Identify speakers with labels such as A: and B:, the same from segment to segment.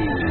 A: Thank you.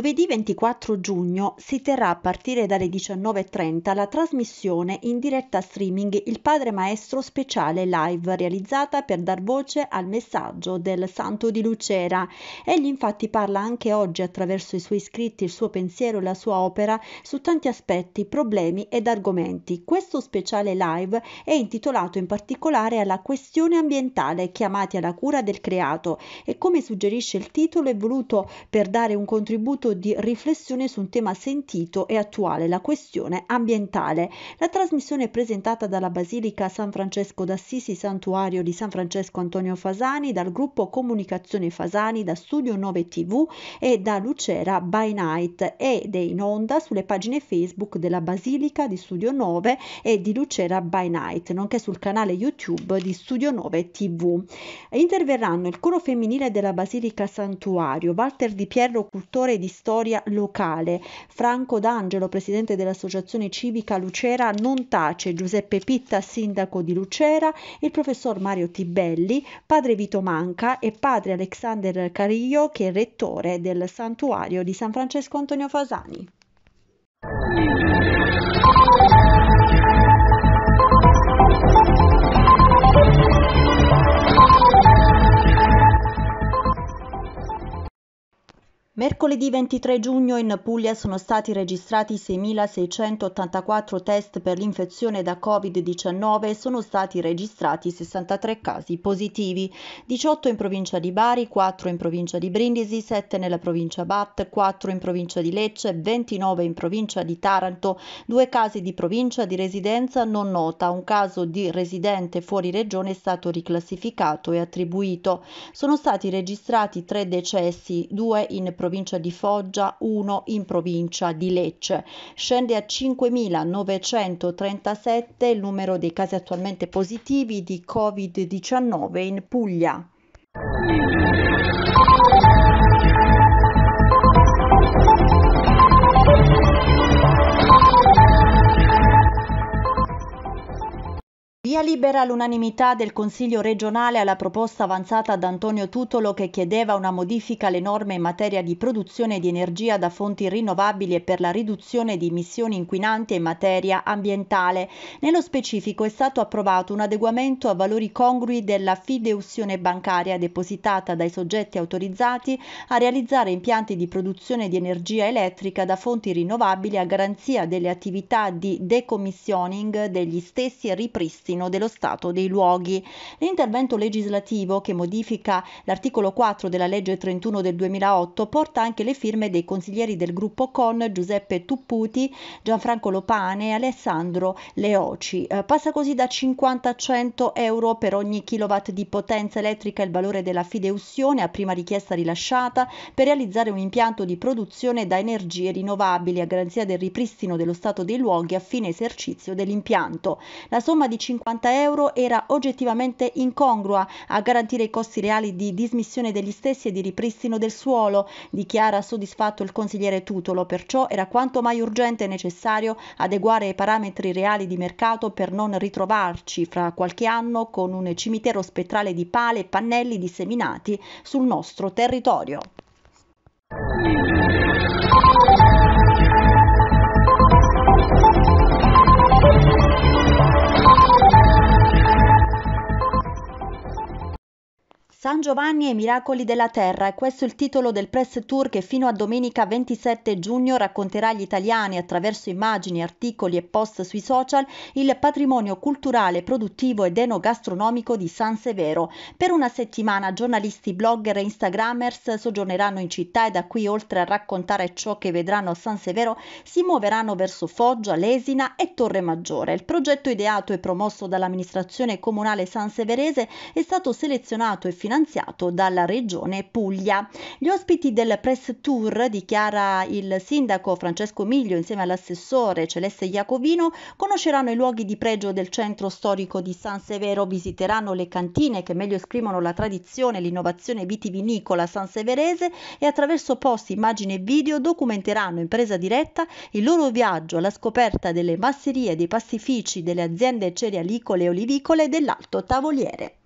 A: Giovedì 24 giugno si terrà a partire dalle 19.30 la trasmissione in diretta streaming Il Padre Maestro Speciale Live realizzata per dar voce al messaggio del Santo di Lucera. Egli infatti parla anche oggi attraverso i suoi scritti, il suo pensiero e la sua opera su tanti aspetti, problemi ed argomenti. Questo speciale live è intitolato in particolare alla questione ambientale chiamati alla cura del creato e come suggerisce il titolo è voluto per dare un contributo momento di riflessione su un tema sentito e attuale, la questione ambientale. La trasmissione è presentata dalla Basilica San Francesco d'Assisi, santuario di San Francesco Antonio Fasani, dal gruppo Comunicazione Fasani, da Studio 9 TV e da Lucera by Night ed è in onda sulle pagine Facebook della Basilica di Studio 9 e di Lucera by Night, nonché sul canale YouTube di Studio 9 TV. Interverranno il coro femminile della Basilica Santuario, Walter Di Pierro, cultore di storia locale. Franco D'Angelo, presidente dell'Associazione Civica Lucera, non tace, Giuseppe Pitta, sindaco di Lucera, il professor Mario Tibelli, padre Vito Manca e padre Alexander Carillo, che è rettore del santuario di San Francesco Antonio Fasani. Mercoledì 23 giugno in Puglia sono stati registrati 6.684 test per l'infezione da Covid-19 e sono stati registrati 63 casi positivi, 18 in provincia di Bari, 4 in provincia di Brindisi, 7 nella provincia Bat, 4 in provincia di Lecce, 29 in provincia di Taranto, 2 casi di provincia di residenza non nota, un caso di residente fuori regione è stato riclassificato e attribuito. Sono stati registrati 3 decessi, 2 in provincia provincia di Foggia, 1 in provincia di Lecce. Scende a 5.937 il numero dei casi attualmente positivi di Covid-19 in Puglia. via libera l'unanimità del Consiglio regionale alla proposta avanzata da Antonio Tutolo che chiedeva una modifica alle norme in materia di produzione di energia da fonti rinnovabili e per la riduzione di emissioni inquinanti in materia ambientale. Nello specifico è stato approvato un adeguamento a valori congrui della fideuzione bancaria depositata dai soggetti autorizzati a realizzare impianti di produzione di energia elettrica da fonti rinnovabili a garanzia delle attività di decommissioning degli stessi e ripristino dello Stato dei luoghi. L'intervento legislativo che modifica l'articolo 4 della legge 31 del 2008 porta anche le firme dei consiglieri del gruppo CON Giuseppe Tupputi, Gianfranco Lopane e Alessandro Leoci. Eh, passa così da 50 a 100 euro per ogni kilowatt di potenza elettrica il valore della fideussione a prima richiesta rilasciata per realizzare un impianto di produzione da energie rinnovabili a garanzia del ripristino dello stato dei luoghi a fine esercizio dell'impianto. La somma di 50 150 euro era oggettivamente incongrua a garantire i costi reali di dismissione degli stessi e di ripristino del suolo, dichiara soddisfatto il consigliere Tutolo, perciò era quanto mai urgente e necessario adeguare i parametri reali di mercato per non ritrovarci fra qualche anno con un cimitero spettrale di pale e pannelli disseminati sul nostro territorio. San Giovanni e i miracoli della terra è questo il titolo del press tour che fino a domenica 27 giugno racconterà agli italiani attraverso immagini, articoli e post sui social il patrimonio culturale, produttivo ed enogastronomico di San Severo. Per una settimana giornalisti, blogger e instagrammers soggiorneranno in città e da qui oltre a raccontare ciò che vedranno a San Severo si muoveranno verso Foggia, Lesina e Torre Maggiore. Il progetto ideato e promosso dall'amministrazione comunale sanseverese è stato selezionato e finanziato finanziato dalla regione Puglia. Gli ospiti del press tour, dichiara il sindaco Francesco Miglio insieme all'assessore Celeste Iacovino, conosceranno i luoghi di pregio del centro storico di San Severo, visiteranno le cantine che meglio esprimono la tradizione e l'innovazione vitivinicola sanseverese e attraverso post, immagini e video documenteranno in presa diretta il loro viaggio alla scoperta delle masserie, dei pastifici, delle aziende cerealicole e olivicole dell'Alto Tavoliere.